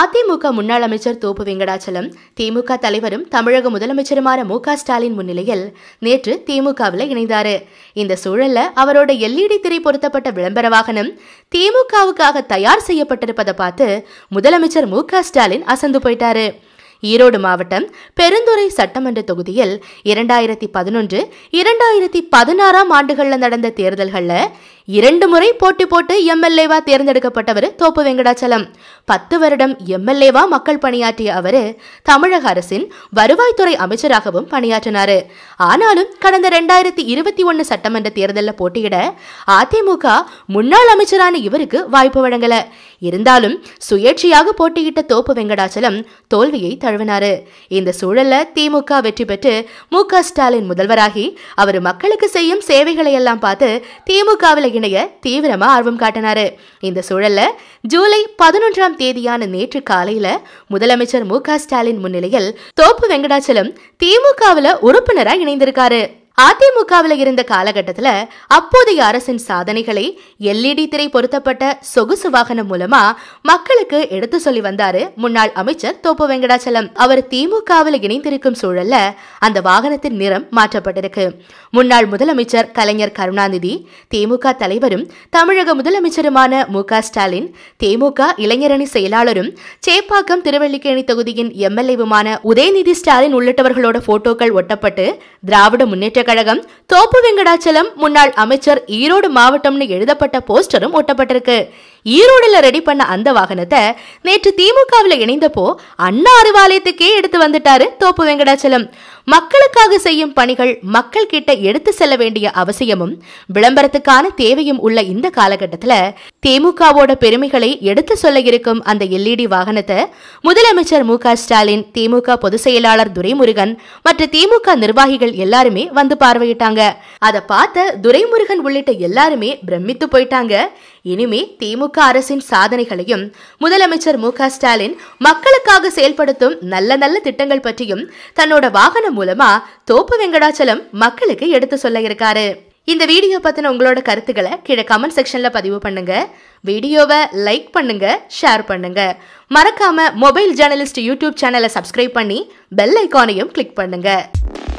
அதிமுக முன்னாள் அமைச்சர் தோப்பு வெங்கடாச்சலம் திமுக தலைவரும் தமிழக முதலமைச்சருமான மு ஸ்டாலின் முன்னிலையில் நேற்று திமுகவில் இணைந்தார் இந்த சூழல்ல அவரோட எல்இடி திரை பொருத்தப்பட்ட விளம்பர வாகனம் திமுகவுக்காக தயார் செய்யப்பட்டிருப்பதை பார்த்து முதலமைச்சர் மு ஸ்டாலின் அசந்து போயிட்டாரு ஈரோடு மாவட்டம் பெருந்துறை சட்டமன்ற தொகுதியில் இரண்டாயிரத்தி பதினொன்று இரண்டாயிரத்தி பதினாறாம் ஆண்டுகளில் நடந்த தேர்தல்களில் இரண்டு முறை போட்டி போட்டு எம்எல்ஏவா தேர்ந்தெடுக்கப்பட்டவர் தோப்பு வெங்கடாச்சலம் பத்து வருடம் எம்எல்ஏவா மக்கள் பணியாற்றிய அவர் தமிழக அரசின் வருவாய்த்துறை அமைச்சராகவும் பணியாற்றினார் ஆனாலும் கடந்த ரெண்டாயிரத்தி இருபத்தி ஒன்னு சட்டமன்ற தேர்தலில் போட்டியிட அதிமுக முன்னாள் அமைச்சரான இவருக்கு வாய்ப்பு வழங்கல இருந்தாலும் சுயேட்சையாக போட்டியிட்ட தோப்பு வெங்கடாச்சலம் தோல்வியை தழுவினாரு இந்த சூழல்ல திமுக வெற்றி பெற்று மு க ஸ்டாலின் முதல்வராகி அவர் மக்களுக்கு செய்யும் சேவைகளை எல்லாம் பார்த்து திமுகவில் இணைய தீவிரமா ஆர்வம் காட்டினாரு இந்த சூழல்ல ஜூலை பதினொன்றாம் தேதியான நேற்று காலையில முதலமைச்சர் மு க ஸ்டாலின் முன்னிலையில் தோப்பு வெங்கடாச்சலம் திமுகவுல உறுப்பினரா இணைந்திருக்காரு அதிமுகவில் இருந்த காலகட்டத்துல அப்போதைய அரசின் சாதனைகளை எல்இடி திரை பொருத்தப்பட்ட சொகுசு வாகனம் மூலமா மக்களுக்கு எடுத்து சொல்லி வந்தாரு முன்னாள் அமைச்சர் தோப்பு வெங்கடாச்சலம் அவர் திமுகவில் இணைந்திருக்கும் சூழல்ல அந்த வாகனத்தின் நிறம் மாற்றப்பட்டிருக்கு முன்னாள் முதலமைச்சர் கலைஞர் கருணாநிதி திமுக தலைவரும் தமிழக முதலமைச்சருமான மு ஸ்டாலின் திமுக இளைஞரணி செயலாளரும் சேப்பாக்கம் திருவள்ளிக்கேணி தொகுதியின் எம்எல்ஏவுமான உதயநிதி ஸ்டாலின் உள்ளிட்டவர்களோட போட்டோக்கள் ஒட்டப்பட்டு திராவிட முன்னேற்ற கழகம் தோப்பு வெங்கடாச்சலம் முன்னாள் அமைச்சர் ஈரோடு மாவட்டம்னு எழுதப்பட்ட போஸ்டரும் ஒட்டப்பட்டிருக்கு ஈரோடில் ரெடி பண்ண அந்த வாகனத்தை நேற்று திமுகவில் இணைந்தப்போ அண்ணா அறிவாலயத்துக்கே எடுத்து வந்துட்டாரு தோப்பு வெங்கடாச்சலம் மக்களுக்காக செய்யும் பணிகள் மக்கள் கிட்ட எடுத்து செல்ல வேண்டிய அவசியமும் விளம்பரத்துக்கான தேவையும் உள்ள இந்த காலகட்டத்தில் திமுகவோட பெருமைகளை எடுத்து சொல்ல இருக்கும் அந்த எல்இடி வாகனத்தை முதலமைச்சர் மு ஸ்டாலின் திமுக பொதுச் செயலாளர் துரைமுருகன் மற்ற திமுக நிர்வாகிகள் எல்லாருமே வந்து பார்வையிட்டாங்க அதை பார்த்த துரைமுருகன் உள்ளிட்ட எல்லாருமே பிரமித்து போயிட்டாங்க இனிமே திமுக திமுக அரசின் சாதனைகளையும் முதலமைச்சர் மு ஸ்டாலின் மக்களுக்காக செயல்படுத்தும் நல்ல நல்ல திட்டங்கள் பற்றியும் தன்னோட வாகனம் மூலமா தோப்பு வெங்கடாச்சலம் மக்களுக்கு எடுத்து சொல்ல இருக்காரு இந்த வீடியோ பத்தின உங்களோட கருத்துக்களை கீழே கமெண்ட் செக்ஷன்ல பதிவு பண்ணுங்க வீடியோவை லைக் பண்ணுங்க ஷேர் பண்ணுங்க மறக்காம மொபைல் ஜேர்னலிஸ்ட் யூடியூப் சேனலை சப்ஸ்கிரைப் பண்ணி பெல் ஐக்கானையும் கிளிக் பண்ணுங்க